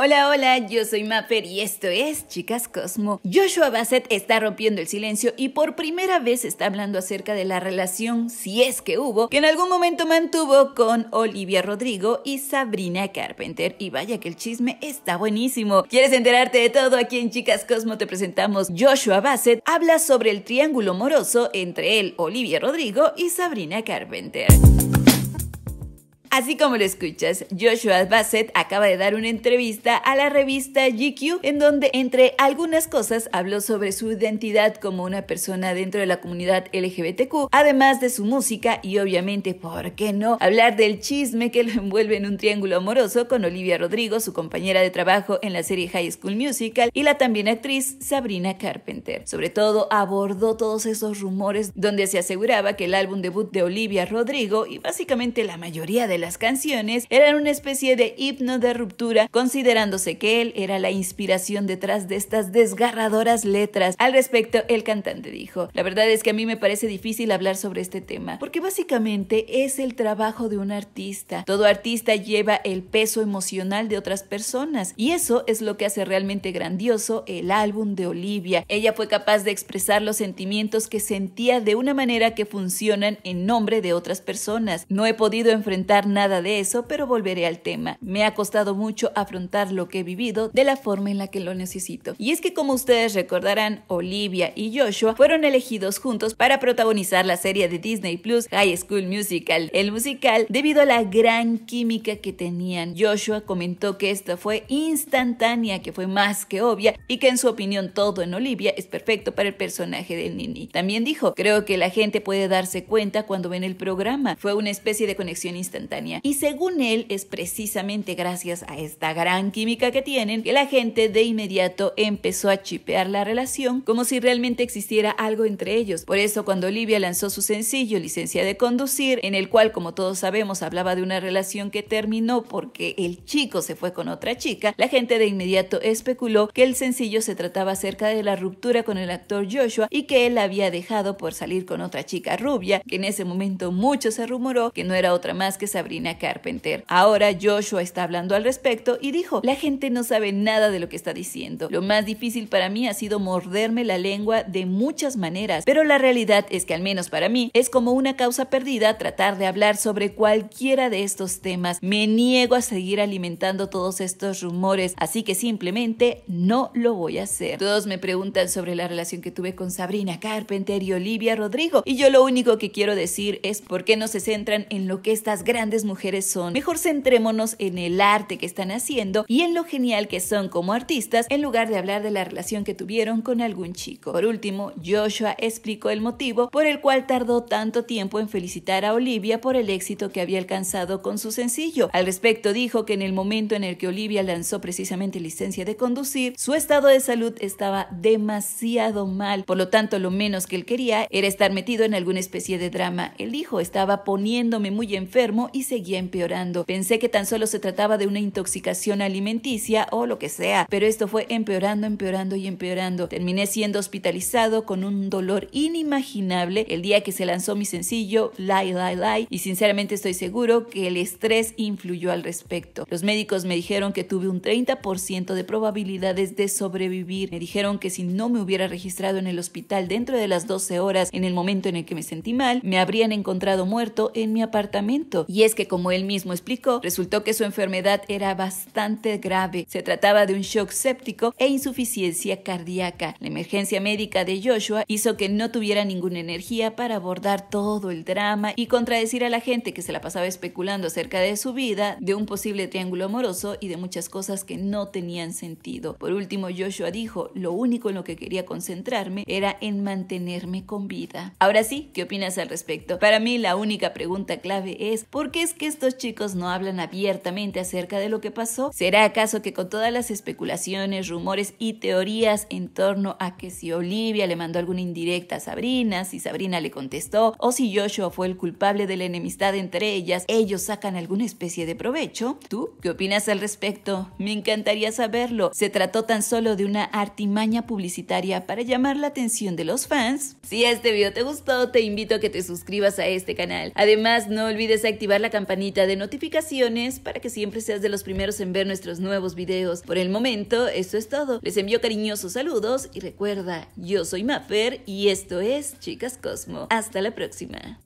Hola, hola, yo soy Mapper y esto es Chicas Cosmo. Joshua Bassett está rompiendo el silencio y por primera vez está hablando acerca de la relación, si es que hubo, que en algún momento mantuvo con Olivia Rodrigo y Sabrina Carpenter. Y vaya que el chisme está buenísimo. ¿Quieres enterarte de todo? Aquí en Chicas Cosmo te presentamos Joshua Bassett habla sobre el triángulo amoroso entre él, Olivia Rodrigo y Sabrina Carpenter. Así como lo escuchas, Joshua Bassett acaba de dar una entrevista a la revista GQ en donde entre algunas cosas habló sobre su identidad como una persona dentro de la comunidad LGBTQ, además de su música y obviamente, ¿por qué no? Hablar del chisme que lo envuelve en un triángulo amoroso con Olivia Rodrigo, su compañera de trabajo en la serie High School Musical y la también actriz Sabrina Carpenter. Sobre todo abordó todos esos rumores donde se aseguraba que el álbum debut de Olivia Rodrigo y básicamente la mayoría de las las canciones eran una especie de himno de ruptura, considerándose que él era la inspiración detrás de estas desgarradoras letras. Al respecto, el cantante dijo, la verdad es que a mí me parece difícil hablar sobre este tema, porque básicamente es el trabajo de un artista. Todo artista lleva el peso emocional de otras personas y eso es lo que hace realmente grandioso el álbum de Olivia. Ella fue capaz de expresar los sentimientos que sentía de una manera que funcionan en nombre de otras personas. No he podido enfrentar nada nada de eso, pero volveré al tema. Me ha costado mucho afrontar lo que he vivido de la forma en la que lo necesito. Y es que como ustedes recordarán, Olivia y Joshua fueron elegidos juntos para protagonizar la serie de Disney Plus High School Musical, el musical, debido a la gran química que tenían. Joshua comentó que esta fue instantánea, que fue más que obvia y que en su opinión todo en Olivia es perfecto para el personaje del Nini. También dijo, creo que la gente puede darse cuenta cuando ven el programa. Fue una especie de conexión instantánea y según él, es precisamente gracias a esta gran química que tienen que la gente de inmediato empezó a chipear la relación como si realmente existiera algo entre ellos. Por eso cuando Olivia lanzó su sencillo Licencia de Conducir, en el cual como todos sabemos hablaba de una relación que terminó porque el chico se fue con otra chica, la gente de inmediato especuló que el sencillo se trataba acerca de la ruptura con el actor Joshua y que él había dejado por salir con otra chica rubia, que en ese momento mucho se rumoró que no era otra más que saber Sabrina Carpenter. Ahora Joshua está hablando al respecto y dijo, la gente no sabe nada de lo que está diciendo. Lo más difícil para mí ha sido morderme la lengua de muchas maneras, pero la realidad es que al menos para mí es como una causa perdida tratar de hablar sobre cualquiera de estos temas. Me niego a seguir alimentando todos estos rumores, así que simplemente no lo voy a hacer. Todos me preguntan sobre la relación que tuve con Sabrina Carpenter y Olivia Rodrigo, y yo lo único que quiero decir es por qué no se centran en lo que estas grandes mujeres son, mejor centrémonos en el arte que están haciendo y en lo genial que son como artistas en lugar de hablar de la relación que tuvieron con algún chico. Por último, Joshua explicó el motivo por el cual tardó tanto tiempo en felicitar a Olivia por el éxito que había alcanzado con su sencillo. Al respecto dijo que en el momento en el que Olivia lanzó precisamente licencia de conducir, su estado de salud estaba demasiado mal, por lo tanto lo menos que él quería era estar metido en alguna especie de drama. Él dijo, estaba poniéndome muy enfermo y seguía empeorando. Pensé que tan solo se trataba de una intoxicación alimenticia o lo que sea, pero esto fue empeorando, empeorando y empeorando. Terminé siendo hospitalizado con un dolor inimaginable el día que se lanzó mi sencillo Lie, Lie, Lie y sinceramente estoy seguro que el estrés influyó al respecto. Los médicos me dijeron que tuve un 30% de probabilidades de sobrevivir. Me dijeron que si no me hubiera registrado en el hospital dentro de las 12 horas en el momento en el que me sentí mal, me habrían encontrado muerto en mi apartamento. Y es que, como él mismo explicó, resultó que su enfermedad era bastante grave. Se trataba de un shock séptico e insuficiencia cardíaca. La emergencia médica de Joshua hizo que no tuviera ninguna energía para abordar todo el drama y contradecir a la gente que se la pasaba especulando acerca de su vida, de un posible triángulo amoroso y de muchas cosas que no tenían sentido. Por último, Joshua dijo, lo único en lo que quería concentrarme era en mantenerme con vida. Ahora sí, ¿qué opinas al respecto? Para mí la única pregunta clave es, ¿por qué es que estos chicos no hablan abiertamente acerca de lo que pasó? ¿Será acaso que con todas las especulaciones, rumores y teorías en torno a que si Olivia le mandó alguna indirecta a Sabrina, si Sabrina le contestó, o si Joshua fue el culpable de la enemistad entre ellas, ellos sacan alguna especie de provecho? ¿Tú qué opinas al respecto? Me encantaría saberlo. ¿Se trató tan solo de una artimaña publicitaria para llamar la atención de los fans? Si este video te gustó, te invito a que te suscribas a este canal. Además, no olvides activar la campanita de notificaciones para que siempre seas de los primeros en ver nuestros nuevos videos. Por el momento, esto es todo. Les envío cariñosos saludos y recuerda, yo soy Maffer y esto es Chicas Cosmo. Hasta la próxima.